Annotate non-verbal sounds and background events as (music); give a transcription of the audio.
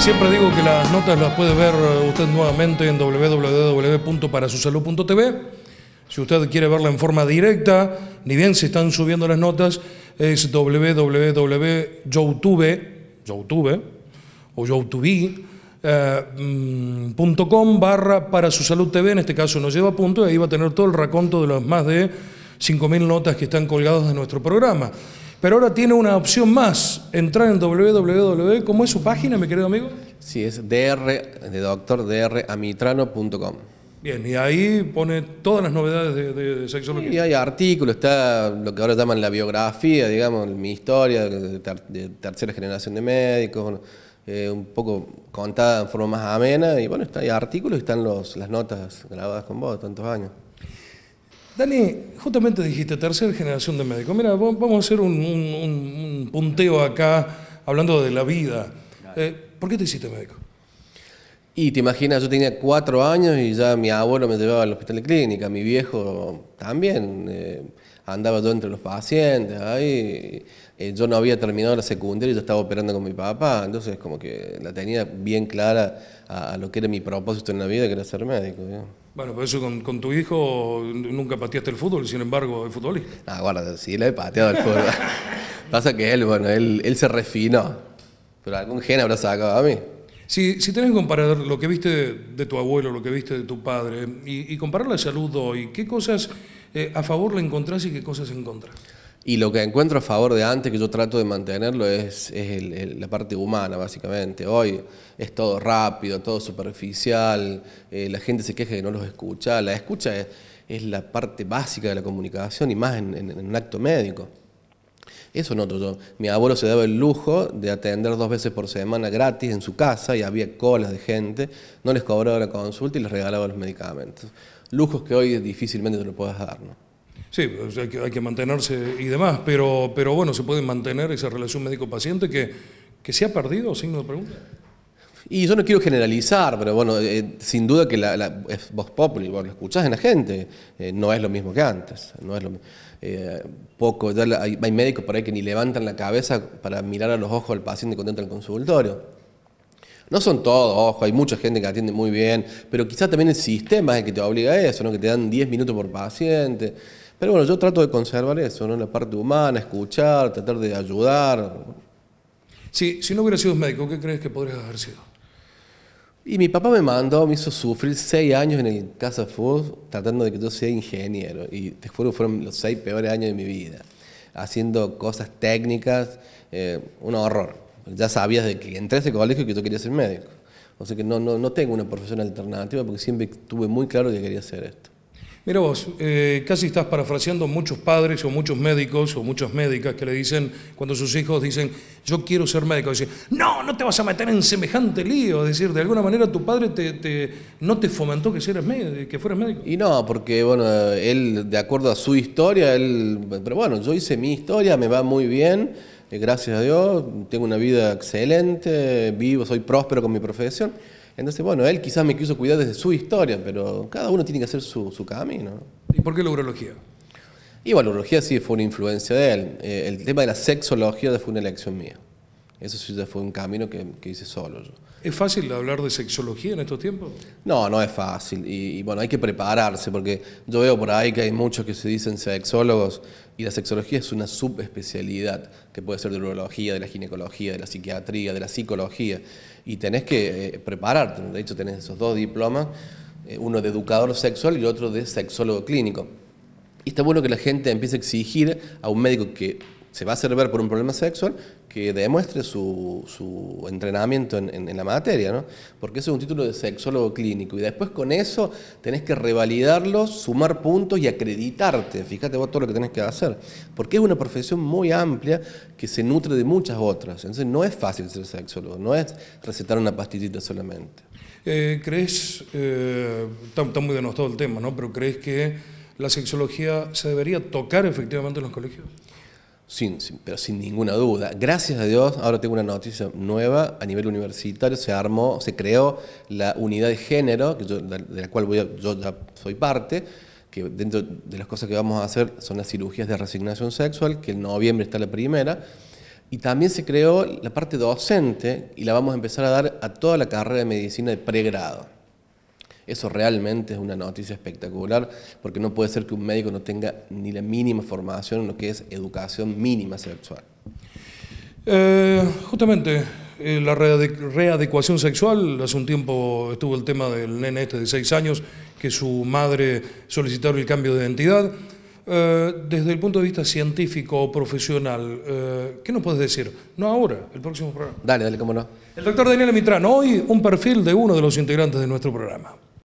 Siempre digo que las notas las puede ver eh, usted nuevamente en www.parasusalud.tv. Si usted quiere verla en forma directa, ni bien se están subiendo las notas, es www.youtube, o eh, mm, barra para su salud en este caso nos lleva a punto, y ahí va a tener todo el raconto de las más de 5.000 notas que están colgadas de nuestro programa. Pero ahora tiene una opción más, entrar en www, ¿cómo es su página, mi querido amigo? Sí, es dr, de doctor, dramitrano.com. Bien, y ahí pone todas las novedades de, de, sexología. Y hay artículos, está lo que ahora llaman la biografía, digamos, mi historia de, tercera generación de médicos, eh, un poco contada en forma más amena, y bueno, está, hay artículos y están los, las notas grabadas con vos tantos años. Dani, justamente dijiste tercera generación de médicos. Mira, vamos a hacer un, punteo acá hablando de la vida. Eh, ¿Por qué te hiciste médico? Y te imaginas, yo tenía cuatro años y ya mi abuelo me llevaba al hospital de clínica, mi viejo también. Eh, andaba yo entre los pacientes, eh, yo no había terminado la secundaria y yo estaba operando con mi papá, entonces como que la tenía bien clara a, lo que era mi propósito en la vida, que era ser médico. Bueno, por eso con, tu hijo nunca pateaste el fútbol, sin embargo, es futbolista. Ah, bueno, sí, le he pateado el fútbol. (laughs) Pasa que él, bueno, él, se refinó. Pero algún gen habrá sacado a mí. Si, si tenés que comparar lo que viste de tu abuelo, lo que viste de tu padre, y, comparar la salud hoy, ¿qué cosas eh, a favor le encontrás y qué cosas en contra? Y lo que encuentro a favor de antes, que yo trato de mantenerlo, es, la parte humana, básicamente. Hoy es todo rápido, todo superficial, eh, la gente se queja que no los escucha. La escucha es, la parte básica de la comunicación y más en, un acto médico. Eso noto yo. Mi abuelo se daba el lujo de atender dos veces por semana gratis en su casa y había colas de gente, no les cobraba la consulta y les regalaba los medicamentos. Lujos que hoy difícilmente te lo puedas dar, ¿no? Sí, pues, hay que, mantenerse y demás, pero, pero bueno, se puede mantener esa relación médico-paciente que, se ha perdido, signo de pregunta. Y yo no quiero generalizar, pero bueno, eh, sin duda que la, es voz popular, lo escuchás en la gente, eh, no es lo mismo que antes, no es eh, poco, hay, médicos por ahí que ni levantan la cabeza para mirar a los ojos al paciente cuando entra al consultorio. No son todos, ojo, hay mucha gente que atiende muy bien, pero quizás también el sistema es el que te obliga a eso, ¿no? que te dan 10 minutos por paciente. Pero bueno, yo trato de conservar eso, ¿no? La parte humana, escuchar, tratar de ayudar. Sí, si no hubieras sido médico, ¿qué crees que podrías haber sido? Y mi papá me mandó, me hizo sufrir seis años en el Casa Food tratando de que yo sea ingeniero. Y te fueron los seis peores años de mi vida. Haciendo cosas técnicas, eh, un horror. Ya sabías de que entré a ese colegio que yo quería ser médico. O sea que no, no, no tengo una profesión alternativa porque siempre tuve muy claro que quería hacer esto. Mira vos, eh, casi estás parafraseando muchos padres o muchos médicos o muchas médicas que le dicen, cuando sus hijos dicen, yo quiero ser médico, dicen, no, no te vas a meter en semejante lío. Es decir, de alguna manera tu padre te, no te fomentó que, que fueras médico. Y no, porque bueno, él, de acuerdo a su historia, él, pero bueno, yo hice mi historia, me va muy bien, eh, gracias a Dios, tengo una vida excelente, vivo, soy próspero con mi profesión. Entonces, bueno, él quizás me quiso cuidar desde su historia, pero cada uno tiene que hacer su, su camino. ¿Y por qué la urología? Y la urología sí fue una influencia de él. Eh, el tema de la sexología fue una elección mía. Eso sí ya fue un camino que, hice solo yo. ¿Es fácil hablar de sexología en estos tiempos? No, no es fácil. Y, bueno, hay que prepararse, porque yo veo por ahí que hay muchos que se dicen sexólogos, y la sexología es una subespecialidad, que puede ser de urología, de la ginecología, de la psiquiatría, de la psicología. Y tenés que eh, prepararte. De hecho, tenés esos dos diplomas, eh, uno de educador sexual y otro de sexólogo clínico. Y está bueno que la gente empiece a exigir a un médico que se va a servir por un problema sexual, que demuestre su, entrenamiento en, la materia, ¿no? Porque eso es un título de sexólogo clínico. Y después con eso tenés que revalidarlo, sumar puntos y acreditarte. Fíjate vos todo lo que tenés que hacer. Porque es una profesión muy amplia que se nutre de muchas otras. Entonces no es fácil ser sexólogo, no es recetar una pastillita solamente. Eh, ¿Crees, eh, está, muy denostado el tema, ¿no? Pero ¿crees que la sexología se debería tocar efectivamente en los colegios? pero sin ninguna duda. Gracias a Dios, ahora tengo una noticia nueva a nivel universitario, se armó, se creó la unidad de género, de la cual voy yo ya soy parte, que dentro de las cosas que vamos a hacer son las cirugías de resignación sexual, que en noviembre está la primera, y también se creó la parte docente y la vamos a empezar a dar a toda la carrera de medicina de pregrado. Eso realmente es una noticia espectacular, porque no puede ser que un médico no tenga ni la mínima formación en lo que es educación mínima sexual. Eh, justamente, eh, la readecuación sexual, hace un tiempo estuvo el tema del nene este de seis años, que su madre solicitó el cambio de identidad. Eh, desde el punto de vista científico o profesional, ¿qué nos puedes decir? No ahora, el próximo programa. Dale, dale, cómo no. El doctor Daniel Mitrano, hoy un perfil de uno de los integrantes de nuestro programa.